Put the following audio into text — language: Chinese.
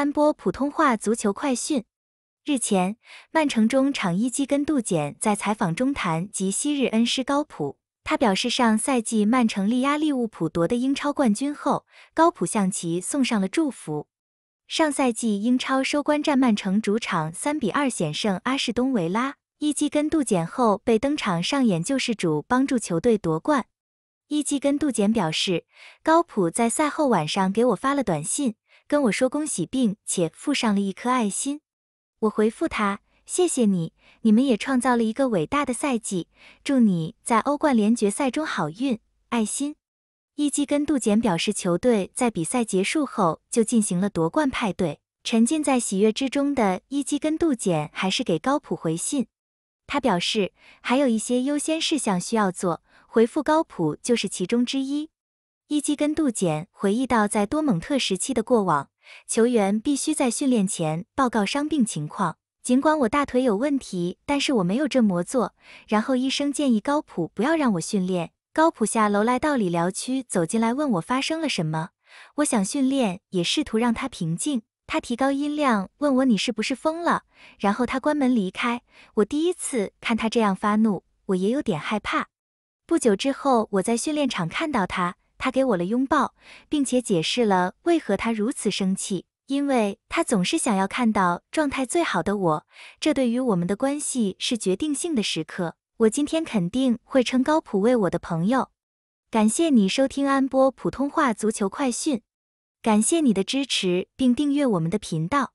三波普通话足球快讯。日前，曼城中场伊基根杜简在采访中谈及昔日恩师高普，他表示，上赛季曼城力压利物浦夺得英超冠军后，高普向其送上了祝福。上赛季英超收官战，曼城主场三比二险胜阿什东维拉，伊基根杜简后被登场上演救世主，帮助球队夺冠。伊基根杜简表示，高普在赛后晚上给我发了短信。跟我说恭喜，并且附上了一颗爱心。我回复他：谢谢你，你们也创造了一个伟大的赛季。祝你在欧冠联决赛中好运！爱心。伊基跟杜简表示，球队在比赛结束后就进行了夺冠派对。沉浸在喜悦之中的伊基跟杜简还是给高普回信，他表示还有一些优先事项需要做，回复高普就是其中之一。伊基根杜简回忆到，在多蒙特时期的过往，球员必须在训练前报告伤病情况。尽管我大腿有问题，但是我没有这么做。然后医生建议高普不要让我训练。高普下楼来到理疗区，走进来问我发生了什么。我想训练，也试图让他平静。他提高音量问我你是不是疯了？然后他关门离开。我第一次看他这样发怒，我也有点害怕。不久之后，我在训练场看到他。他给我了拥抱，并且解释了为何他如此生气，因为他总是想要看到状态最好的我，这对于我们的关系是决定性的时刻。我今天肯定会称高普为我的朋友。感谢你收听安波普通话足球快讯，感谢你的支持并订阅我们的频道。